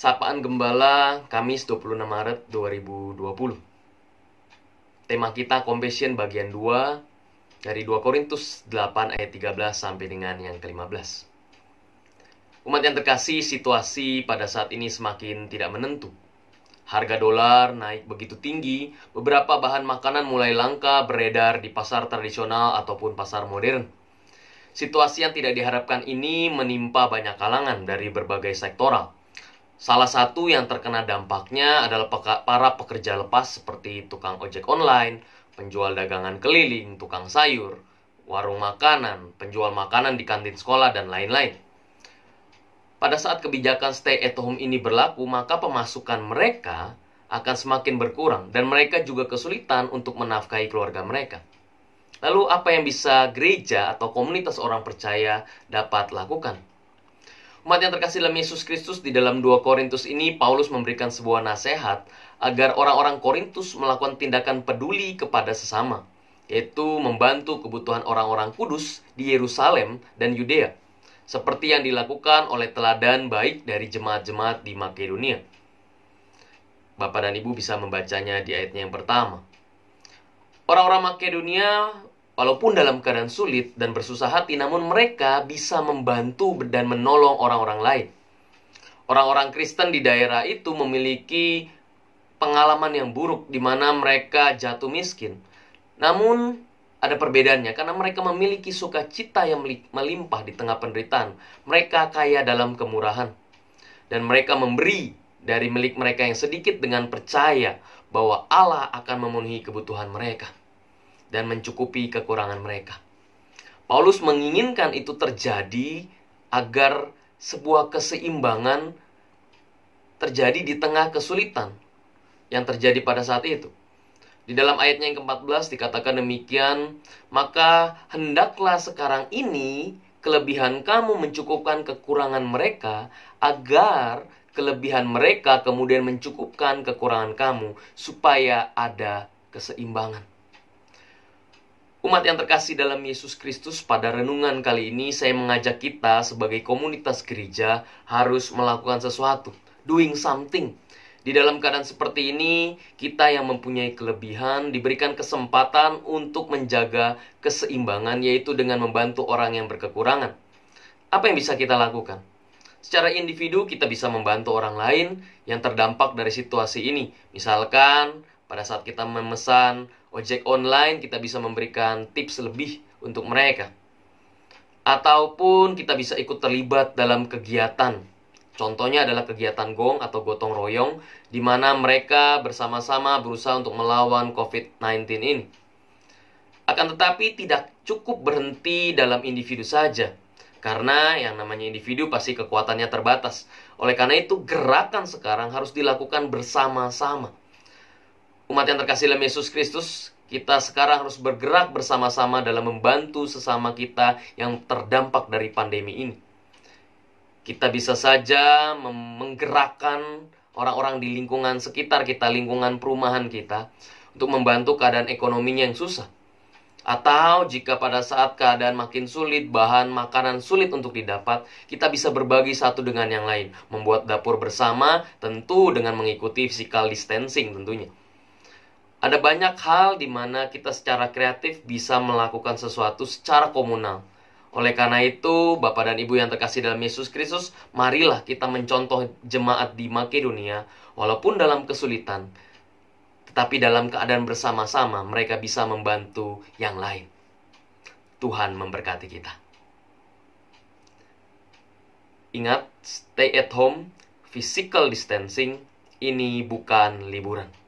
Sapaan Gembala Kamis 26 Maret 2020. Tema kita Compassion bagian 2 dari 2 Korintus 8 ayat 13 sampai dengan yang ke-15. Umat yang terkasih, situasi pada saat ini semakin tidak menentu. Harga dolar naik begitu tinggi, beberapa bahan makanan mulai langka beredar di pasar tradisional ataupun pasar modern. Situasi yang tidak diharapkan ini menimpa banyak kalangan dari berbagai sektoral Salah satu yang terkena dampaknya adalah peka- para pekerja lepas seperti tukang ojek online, penjual dagangan keliling, tukang sayur, warung makanan, penjual makanan di kantin sekolah, dan lain-lain. Pada saat kebijakan stay at home ini berlaku, maka pemasukan mereka akan semakin berkurang dan mereka juga kesulitan untuk menafkahi keluarga mereka. Lalu apa yang bisa gereja atau komunitas orang percaya dapat lakukan? Umat yang terkasih dalam Yesus Kristus di dalam 2 Korintus ini Paulus memberikan sebuah nasihat agar orang-orang Korintus melakukan tindakan peduli kepada sesama, yaitu membantu kebutuhan orang-orang kudus di Yerusalem dan Yudea, seperti yang dilakukan oleh teladan baik dari jemaat-jemaat di Makedonia. Bapak dan Ibu bisa membacanya di ayatnya yang pertama. Orang-orang Makedonia Walaupun dalam keadaan sulit dan bersusah hati, namun mereka bisa membantu dan menolong orang-orang lain. Orang-orang Kristen di daerah itu memiliki pengalaman yang buruk di mana mereka jatuh miskin. Namun ada perbedaannya karena mereka memiliki sukacita yang melimpah di tengah penderitaan. Mereka kaya dalam kemurahan dan mereka memberi dari milik mereka yang sedikit dengan percaya bahwa Allah akan memenuhi kebutuhan mereka dan mencukupi kekurangan mereka. Paulus menginginkan itu terjadi agar sebuah keseimbangan terjadi di tengah kesulitan yang terjadi pada saat itu. Di dalam ayatnya yang ke-14 dikatakan demikian, maka hendaklah sekarang ini kelebihan kamu mencukupkan kekurangan mereka agar kelebihan mereka kemudian mencukupkan kekurangan kamu supaya ada keseimbangan. Umat yang terkasih dalam Yesus Kristus, pada renungan kali ini saya mengajak kita sebagai komunitas gereja harus melakukan sesuatu, doing something. Di dalam keadaan seperti ini, kita yang mempunyai kelebihan diberikan kesempatan untuk menjaga keseimbangan yaitu dengan membantu orang yang berkekurangan. Apa yang bisa kita lakukan? Secara individu kita bisa membantu orang lain yang terdampak dari situasi ini. Misalkan pada saat kita memesan ojek online kita bisa memberikan tips lebih untuk mereka. Ataupun kita bisa ikut terlibat dalam kegiatan. Contohnya adalah kegiatan gong atau gotong royong di mana mereka bersama-sama berusaha untuk melawan COVID-19 ini. Akan tetapi tidak cukup berhenti dalam individu saja. Karena yang namanya individu pasti kekuatannya terbatas. Oleh karena itu gerakan sekarang harus dilakukan bersama-sama. Umat yang terkasih dalam Yesus Kristus, kita sekarang harus bergerak bersama-sama dalam membantu sesama kita yang terdampak dari pandemi ini. Kita bisa saja menggerakkan orang-orang di lingkungan sekitar kita, lingkungan perumahan kita, untuk membantu keadaan ekonominya yang susah. Atau jika pada saat keadaan makin sulit, bahan makanan sulit untuk didapat, kita bisa berbagi satu dengan yang lain, membuat dapur bersama, tentu dengan mengikuti physical distancing tentunya. Ada banyak hal di mana kita secara kreatif bisa melakukan sesuatu secara komunal. Oleh karena itu, Bapak dan Ibu yang terkasih dalam Yesus Kristus, marilah kita mencontoh jemaat di Makedonia, walaupun dalam kesulitan, tetapi dalam keadaan bersama-sama mereka bisa membantu yang lain. Tuhan memberkati kita. Ingat, stay at home, physical distancing, ini bukan liburan.